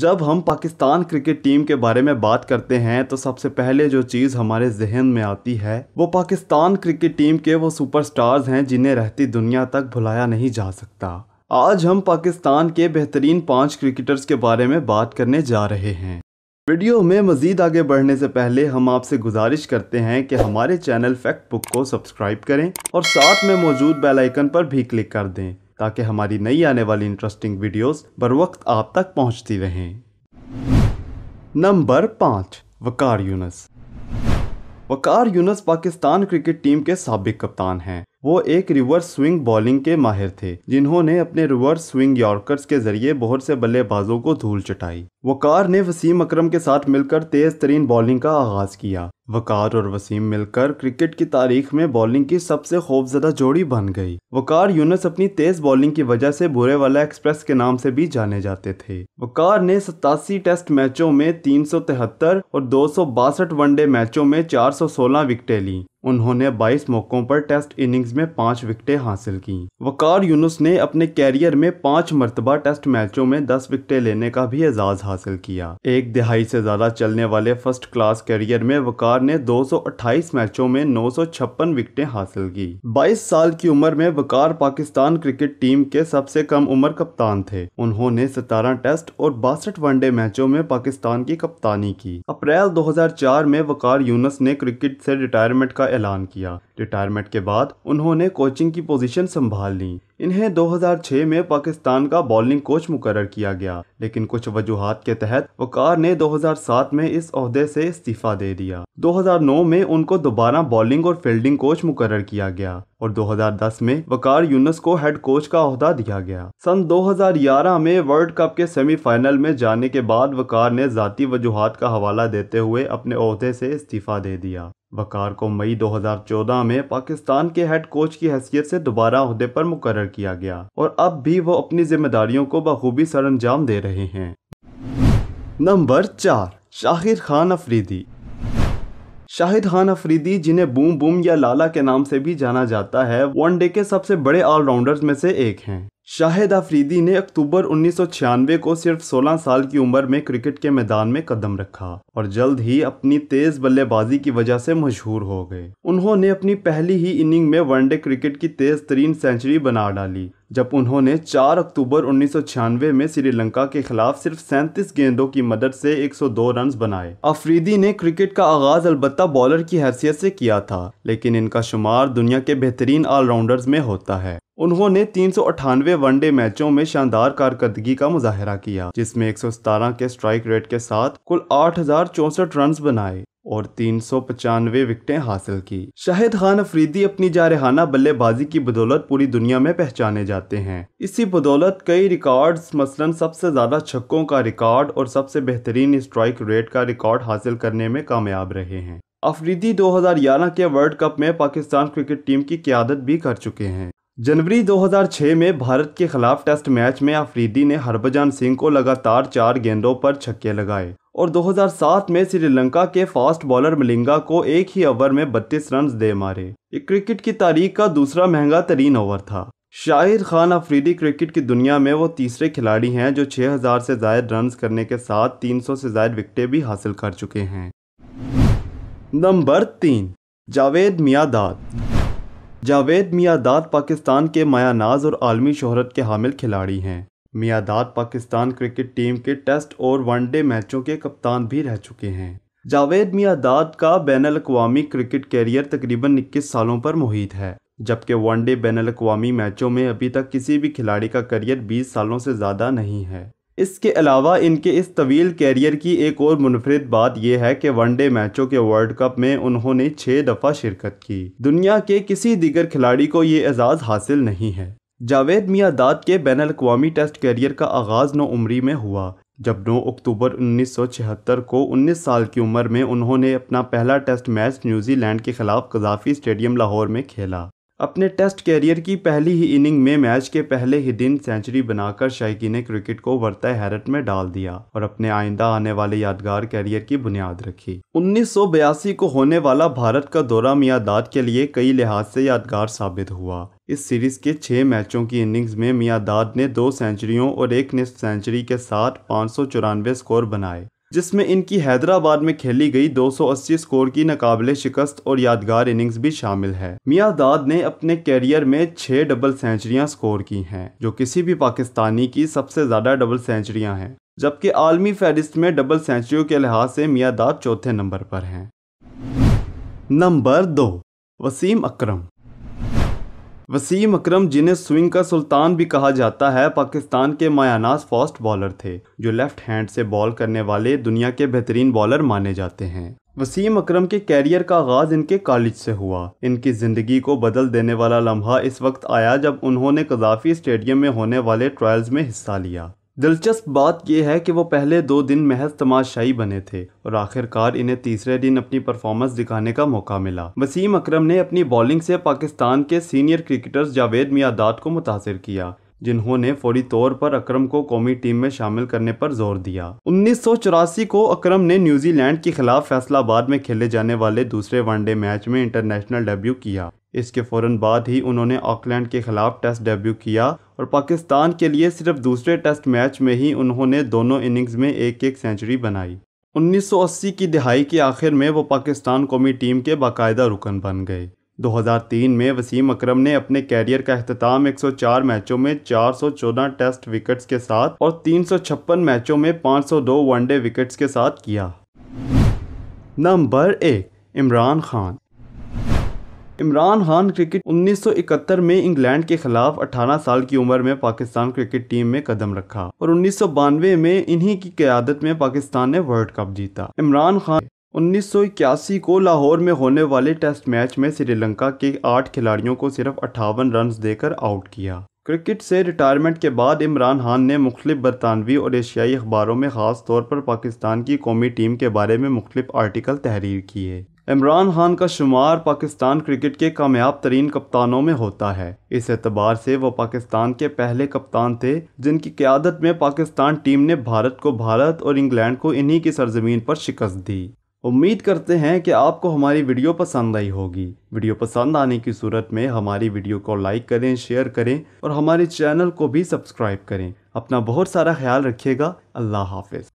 जब हम Pakistan cricket team के बारे में बात करते हैं तो सबसे पहले जो चीज़ हमारे जहन में आती है वो पाकिस्तान क्रिकेट टीम के वो सुपरस्टार्स हैं जिन्हें रहती दुनिया तक भुलाया नहीं जा सकता आज हम पाकिस्तान के बेहतरीन पांच क्रिकेटर्स के बारे में बात करने जा रहे हैं वीडियो में मज़ीद आगे बढ़ने से पहले हम आपसे गुजारिश करते हैं कि हमारे चैनल फैक्ट बुक को सब्सक्राइब करें और साथ में मौजूद बेलाइकन पर भी क्लिक कर दें ताकि हमारी नई आने वाली इंटरेस्टिंग वीडियोस बर वक्त आप तक पहुंचती रहें नंबर पाँच वकार यूनस वकार यूनस पाकिस्तान क्रिकेट टीम के सबक कप्तान हैं वो एक रिवर्स स्विंग बॉलिंग के माहिर थे जिन्होंने अपने रिवर्स स्विंग यॉर्कर्स के जरिए बहुत से बल्लेबाजों को धूल चटाई वकार ने वसीम अकरम के साथ मिलकर तेज तरीन बॉलिंग का आगाज किया वकार और वसीम मिलकर क्रिकेट की तारीख में बॉलिंग की सबसे खौफजदा जोड़ी बन गई वकार यूनस अपनी तेज बॉलिंग की वजह से बुरे वाला एक्सप्रेस के नाम से भी जाने जाते थे वकार ने सतासी टेस्ट मैचों में तीन और दो वनडे मैचों में सोलह विकेटें ली उन्होंने 22 मौकों पर टेस्ट इनिंग्स में पाँच विकेटें हासिल की वकार यूनुस ने अपने कैरियर में पांच मरतबा टेस्ट मैचों में 10 विकेटें लेने का भी एजाज हासिल किया एक दिहाई से ज्यादा चलने वाले फर्स्ट क्लास कैरियर में वकार ने 228 मैचों में नौ विकटें हासिल की 22 साल की उम्र में वकार पाकिस्तान क्रिकेट टीम के सबसे कम उम्र कप्तान थे उन्होंने सतारह टेस्ट और बासठ वनडे मैचों में पाकिस्तान की कप्तानी की अप्रैल दो में वकार यूनस ने क्रिकेट से रिटायरमेंट का ऐलान किया रिटायरमेंट के बाद उन्होंने कोचिंग की पोजीशन संभाल ली इन्हें 2006 में पाकिस्तान का बॉलिंग कोच मुकर किया गया लेकिन कुछ वजूहत के तहत वकार ने 2007 में इस अहदे से इस्तीफा दे दिया 2009 में उनको दोबारा बॉलिंग और फील्डिंग कोच मुकर किया गया और 2010 में वकार यूनस को हेड कोच का अहदा दिया गया सन 2011 में वर्ल्ड कप के सेमीफाइनल में जाने के बाद वकार ने जाती वजूहत का हवाला देते हुए अपने अहदे से इस्तीफा दे दिया वकार को मई 2014 में पाकिस्तान के हेड कोच की हैसियत से दोबारा अहदे पर मुकर किया गया और अब भी वो अपनी जिम्मेदारियों को बखूबी अंजाम दे रहे हैं नंबर चार शाहिर खान अफरीदी शाहिद खान अफरीदी जिन्हें बूम बूम या लाला के नाम से भी जाना जाता है वनडे के सबसे बड़े ऑलराउंडर्स में से एक हैं शाहिद आफरीदी ने अक्टूबर 1996 को सिर्फ 16 साल की उम्र में क्रिकेट के मैदान में कदम रखा और जल्द ही अपनी तेज बल्लेबाजी की वजह से मशहूर हो गए उन्होंने अपनी पहली ही इनिंग में वनडे क्रिकेट की तेज तरीन सेंचुरी बना डाली जब उन्होंने 4 अक्टूबर 1996 में श्रीलंका के खिलाफ सिर्फ सैंतीस गेंदों की मदद से 102 रन बनाए अफरीदी ने क्रिकेट का आगाज अलबत्ता बॉलर की हैसियत से किया था लेकिन इनका शुमार दुनिया के बेहतरीन ऑलराउंडर्स में होता है उन्होंने तीन सौ अठानवे वनडे मैचों में शानदार कारकर्दगी का मुजाहरा किया जिसमें एक सौ के स्ट्राइक रेट के साथ कुल आठ हजार चौसठ रन बनाए और तीन सौ पचानवे विकटें हासिल की शाहिद खान अफरीदी अपनी जारहाना बल्लेबाजी की बदौलत पूरी दुनिया में पहचाने जाते हैं इसी बदौलत कई रिकॉर्ड मसलन सबसे ज्यादा छक्कों का रिकॉर्ड और सबसे बेहतरीन स्ट्राइक रेट का रिकॉर्ड हासिल करने में कामयाब रहे हैं अफरीदी 2011 के वर्ल्ड कप में पाकिस्तान क्रिकेट टीम की क्यादत भी कर चुके हैं जनवरी 2006 में भारत के खिलाफ टेस्ट मैच में अफरीदी ने हरभजन सिंह को लगातार चार गेंदों पर छक्के लगाए और 2007 में श्रीलंका के फास्ट बॉलर मलिंगा को एक ही ओवर में 32 रन दे मारे ये क्रिकेट की तारीख का दूसरा महंगा तरीन ओवर था शाहिद खान अफरीदी क्रिकेट की दुनिया में वो तीसरे खिलाड़ी हैं जो 6000 से जायद रन करने के साथ 300 से जायद विकटें भी हासिल कर चुके हैं नंबर तीन जावेद मियादाद जावेद मियादाद पाकिस्तान के मायानाज और आलमी शहरत के हामिल खिलाड़ी हैं मियादाद पाकिस्तान क्रिकेट टीम के टेस्ट और वनडे मैचों के कप्तान भी रह चुके हैं जावेद मियादाद का बैन अवी क्रिकेट कैरियर तकरीबन इक्कीस सालों पर मुहित है जबकि वनडे बैन अवी मैचों में अभी तक किसी भी खिलाड़ी का करियर 20 सालों से ज़्यादा नहीं है इसके अलावा इनके इस तवील कैरियर की एक और मुनफरद बात यह है कि वनडे मैचों के वर्ल्ड कप में उन्होंने छः दफ़ा शिरकत की दुनिया के किसी दीगर खिलाड़ी को ये एजाज़ हासिल नहीं है जावेद मियाँ दाद के बैन अवी टेस्ट कैरियर का आगाज़ नौ उम्री में हुआ जब 9 अक्टूबर 1976 को 19 साल की उम्र में उन्होंने अपना पहला टेस्ट मैच न्यूजीलैंड के खिलाफ कजाफी स्टेडियम लाहौर में खेला अपने टेस्ट कैरियर की पहली ही इनिंग में मैच के पहले ही दिन सेंचुरी बनाकर शायकी ने क्रिकेट को वर्ता हैरत में डाल दिया और अपने आइंदा आने वाले यादगार कैरियर की बुनियाद रखी उन्नीस को होने वाला भारत का दौरा मियादाद के लिए कई लिहाज से यादगार साबित हुआ इस सीरीज के छः मैचों की इनिंग्स में मियादाद ने दो सेंचुरियों और एक निस्फ सेंचुरी के साथ पाँच स्कोर बनाए जिसमें इनकी हैदराबाद में खेली गई 280 स्कोर की नाकाबले शिकस्त और यादगार इनिंग्स भी शामिल है मियाँ दाद ने अपने कैरियर में छह डबल सेंचुरियां स्कोर की हैं जो किसी भी पाकिस्तानी की सबसे ज्यादा डबल सेंचुरियां हैं जबकि आलमी फहरिस्त में डबल सेंचुरियों के लिहाज से मियाँ दाद चौथे नंबर पर हैं नंबर दो वसीम अक्रम वसीम अकरम जिन्हें स्विंग का सुल्तान भी कहा जाता है पाकिस्तान के मायानास फास्ट बॉलर थे जो लेफ्ट हैंड से बॉल करने वाले दुनिया के बेहतरीन बॉलर माने जाते हैं वसीम अकरम के कैरियर का आगाज इनके कॉलेज से हुआ इनकी ज़िंदगी को बदल देने वाला लम्हा इस वक्त आया जब उन्होंने कजाफी स्टेडियम में होने वाले ट्रायल्स में हिस्सा लिया दिलचस्प बात यह है कि वो पहले दो दिन महज तमाशाई बने थे और आखिरकार इन्हें तीसरे दिन अपनी परफॉर्मेंस दिखाने का मौका मिला वसीम अकरम ने अपनी बॉलिंग से पाकिस्तान के सीनियर क्रिकेटर्स जावेद मियादाद को मुतासर किया जिन्होंने फौरी तौर पर अकरम को कौमी टीम में शामिल करने पर जोर दिया उन्नीस को अकरम ने न्यूजीलैंड के खिलाफ फैसलाबाद में खेले जाने वाले दूसरे वनडे मैच में इंटरनेशनल डेब्यू किया इसके फौरन बाद ही उन्होंने ऑकलैंड के खिलाफ टेस्ट डेब्यू किया और पाकिस्तान के लिए सिर्फ दूसरे टेस्ट मैच में ही उन्होंने दोनों इनिंग्स में एक एक सेंचुरी बनाई 1980 की दिहाई के आखिर में वो पाकिस्तान कौमी टीम के बाकायदा रुकन बन गए 2003 में वसीम अकरम ने अपने कैरियर का अख्ताम 104 मैचों में 414 टेस्ट विकेट्स के साथ और 356 मैचों में 502 वनडे विकेट्स के साथ किया नंबर एक इमरान खान इमरान खान क्रिकेट 1971 में इंग्लैंड के खिलाफ 18 साल की उम्र में पाकिस्तान क्रिकेट टीम में कदम रखा और उन्नीस में इन्हीं की क्यादत में पाकिस्तान ने वर्ल्ड कप जीता इमरान खान उन्नीस को लाहौर में होने वाले टेस्ट मैच में श्रीलंका के आठ खिलाड़ियों को सिर्फ अट्ठावन रन देकर आउट किया क्रिकेट से रिटायरमेंट के बाद इमरान खान ने मुख्त बरतानवी और एशियाई अखबारों में ख़ास तौर पर पाकिस्तान की कौमी टीम के बारे में मुख्तलिफ आर्टिकल तहरीर किए इमरान खान का शुमार पाकिस्तान क्रिकेट के कामयाब तरीन कप्तानों में होता है इस एतबार से वो पाकिस्तान के पहले कप्तान थे जिनकी क्यादत में पाकिस्तान टीम ने भारत को भारत और इंग्लैंड को इन्हीं की सरजमीन पर शिकस्त दी उम्मीद करते हैं कि आपको हमारी वीडियो पसंद आई होगी वीडियो पसंद आने की सूरत में हमारी वीडियो को लाइक करें शेयर करें और हमारे चैनल को भी सब्सक्राइब करें अपना बहुत सारा ख्याल रखिएगा अल्लाह हाफिज़